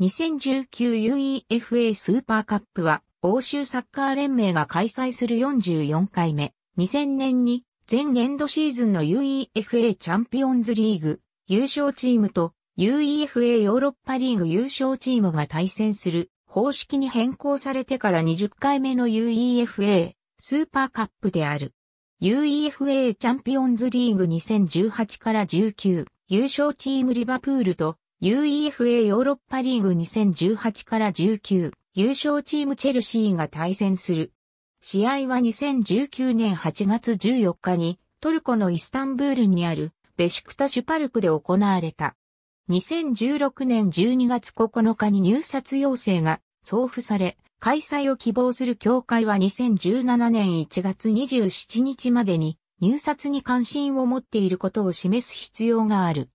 2019 UEFA スーパーカップは欧州サッカー連盟が開催する44回目。2000年に前年度シーズンの UEFA チャンピオンズリーグ優勝チームと UEFA ヨーロッパリーグ優勝チームが対戦する方式に変更されてから20回目の UEFA スーパーカップである。UEFA チャンピオンズリーグ2018から19優勝チームリバプールと UEFA ヨーロッパリーグ2018から19優勝チームチェルシーが対戦する。試合は2019年8月14日にトルコのイスタンブールにあるベシクタシュパルクで行われた。2016年12月9日に入札要請が送付され、開催を希望する協会は2017年1月27日までに入札に関心を持っていることを示す必要がある。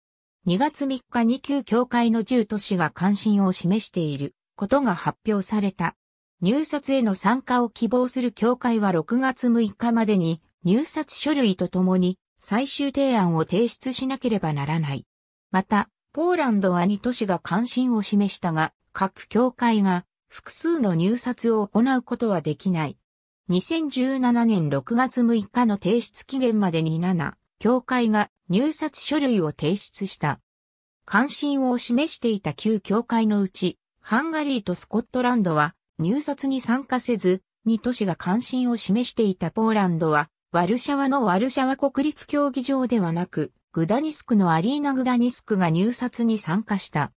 2月3日に旧教会の10都市が関心を示していることが発表された。入札への参加を希望する教会は6月6日までに入札書類とともに最終提案を提出しなければならない。また、ポーランドは2都市が関心を示したが、各教会が複数の入札を行うことはできない。2017年6月6日の提出期限までに7、教会が入札書類を提出した。関心を示していた旧教会のうち、ハンガリーとスコットランドは入札に参加せず、二都市が関心を示していたポーランドは、ワルシャワのワルシャワ国立競技場ではなく、グダニスクのアリーナグダニスクが入札に参加した。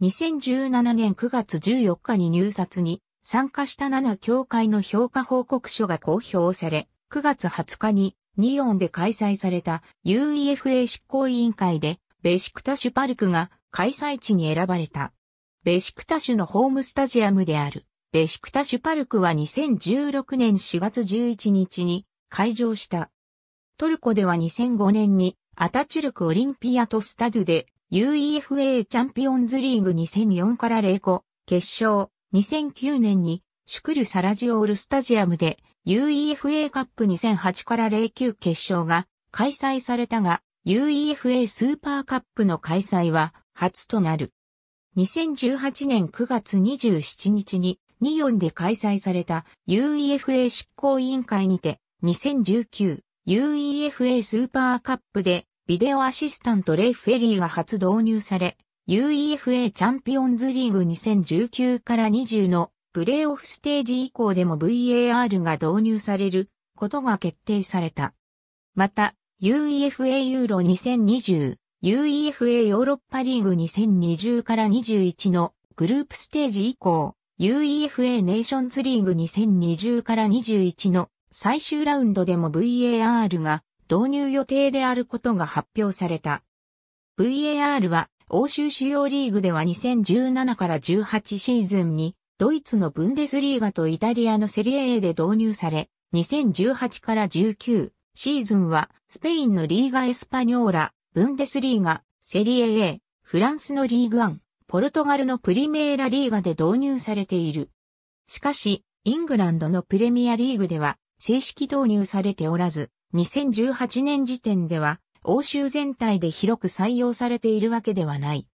2017年9月14日に入札に参加した7協会の評価報告書が公表され、9月20日にニオンで開催された UEFA 執行委員会でベシクタシュパルクが開催地に選ばれた。ベシクタシュのホームスタジアムであるベシクタシュパルクは2016年4月11日に開場した。トルコでは2005年にアタチュルクオリンピアとスタドゥで UEFA チャンピオンズリーグ2004から0個決勝2009年にシュクルサラジオールスタジアムで UEFA カップ2008から09決勝が開催されたが、UEFA スーパーカップの開催は初となる。2018年9月27日にニオンで開催された UEFA 執行委員会にて 2019UEFA スーパーカップでビデオアシスタントレイフェリーが初導入され UEFA チャンピオンズリーグ2019から20のプレイオフステージ以降でも VAR が導入されることが決定された。また、UEFA ユーロ2020、UEFA ヨーロッパリーグ2020から21のグループステージ以降、UEFA ネーションズリーグ2020から21の最終ラウンドでも VAR が導入予定であることが発表された。VAR は欧州主要リーグでは2017から18シーズンにドイツのブンデスリーガとイタリアのセリエ A で導入され、2018から19シーズンは、スペインのリーガエスパニョーラ、ブンデスリーガ、セリエ A、フランスのリーグ1、ポルトガルのプリメーラリーガで導入されている。しかし、イングランドのプレミアリーグでは、正式導入されておらず、2018年時点では、欧州全体で広く採用されているわけではない。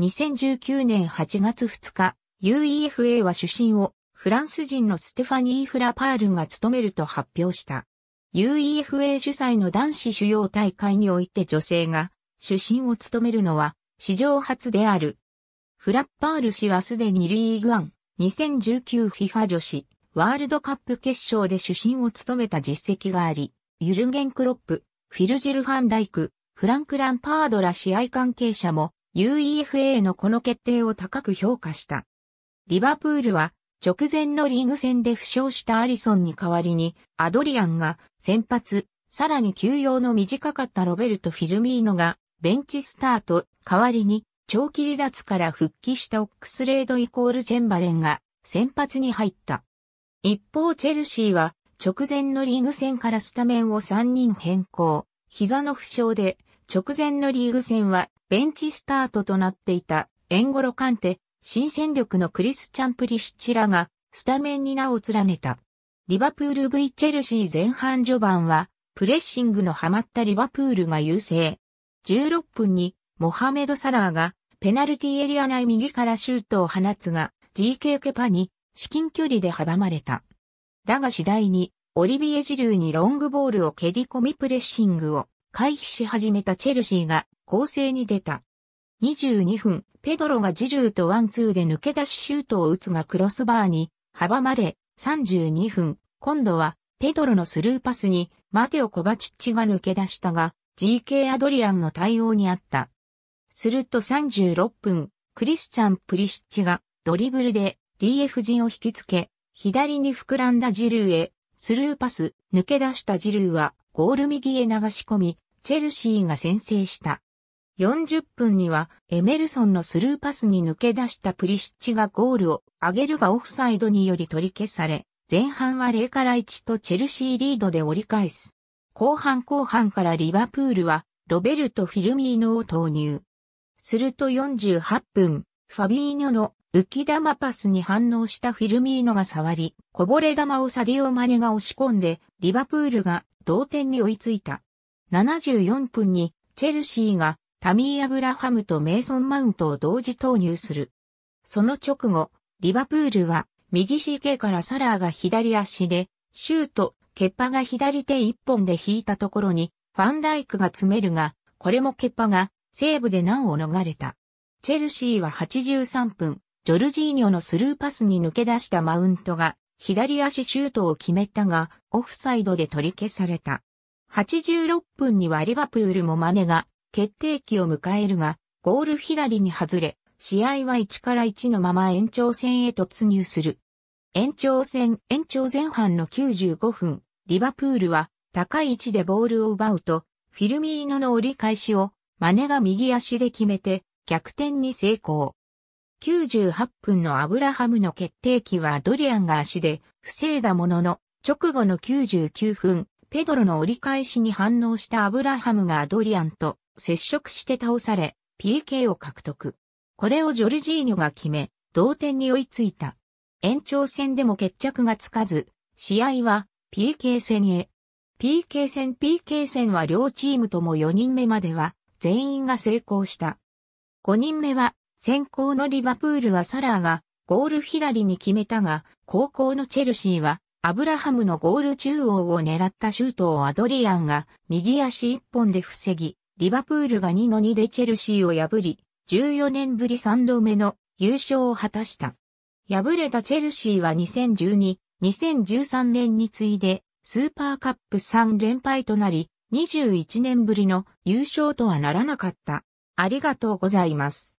2019年8月2日、UEFA は主審をフランス人のステファニー・フラパールが務めると発表した。UEFA 主催の男子主要大会において女性が主審を務めるのは史上初である。フラッパール氏はすでにリーグワン 2019FIFA 女子ワールドカップ決勝で主審を務めた実績があり、ユルゲン・クロップ、フィルジェル・ファンダイク、フランク・ランパードら試合関係者も UEFA のこの決定を高く評価した。リバプールは直前のリーグ戦で負傷したアリソンに代わりにアドリアンが先発、さらに休養の短かったロベルト・フィルミーノがベンチスタート、代わりに長期離脱から復帰したオックスレードイコールチェンバレンが先発に入った。一方チェルシーは直前のリーグ戦からスタメンを3人変更。膝の負傷で直前のリーグ戦はベンチスタートとなっていたエンゴロカンテ、新戦力のクリス・チャンプリシッチらがスタメンに名を連ねた。リバプール V チェルシー前半序盤はプレッシングのハマったリバプールが優勢。16分にモハメド・サラーがペナルティエリア内右からシュートを放つが GK ケパに至近距離で阻まれた。だが次第にオリビエ・ジルーにロングボールを蹴り込みプレッシングを回避し始めたチェルシーが攻勢に出た。22分、ペドロがジルーとワンツーで抜け出しシュートを打つがクロスバーに阻まれ、32分、今度はペドロのスルーパスにマテオ・コバチッチが抜け出したが、GK アドリアンの対応にあった。すると36分、クリスチャン・プリシッチがドリブルで DFG を引きつけ、左に膨らんだジルーへ、スルーパス、抜け出したジルーはゴール右へ流し込み、チェルシーが先制した。40分にはエメルソンのスルーパスに抜け出したプリシッチがゴールを上げるがオフサイドにより取り消され、前半は0から1とチェルシーリードで折り返す。後半後半からリバプールはロベルト・フィルミーノを投入。すると48分、ファビーニョの浮き玉パスに反応したフィルミーノが触り、こぼれ球をサディオマネが押し込んで、リバプールが同点に追いついた。74分にチェルシーがタミー・アブラハムとメイソン・マウントを同時投入する。その直後、リバプールは右 CK からサラーが左足で、シュート、ケッパが左手一本で引いたところに、ファンダイクが詰めるが、これもケッパが、セーブで難を逃れた。チェルシーは83分、ジョルジーニョのスルーパスに抜け出したマウントが、左足シュートを決めたが、オフサイドで取り消された。86分にはリバプールもマネが、決定機を迎えるが、ゴール左に外れ、試合は1から1のまま延長戦へ突入する。延長戦、延長前半の95分、リバプールは高い位置でボールを奪うと、フィルミーノの折り返しを、マネが右足で決めて、逆転に成功。98分のアブラハムの決定機はドリアンが足で防いだものの、直後の99分、ペドロの折り返しに反応したアブラハムがドリアンと接触して倒され、PK を獲得。これをジョルジーニョが決め、同点に追いついた。延長戦でも決着がつかず、試合は PK 戦へ。PK 戦 PK 戦は両チームとも4人目までは全員が成功した。5人目は先行のリバプールはサラーがゴール左に決めたが、後攻のチェルシーはアブラハムのゴール中央を狙ったシュートをアドリアンが右足一本で防ぎ、リバプールが2の2でチェルシーを破り、14年ぶり3度目の優勝を果たした。敗れたチェルシーは2012、2013年に次いで、スーパーカップ3連敗となり、21年ぶりの優勝とはならなかった。ありがとうございます。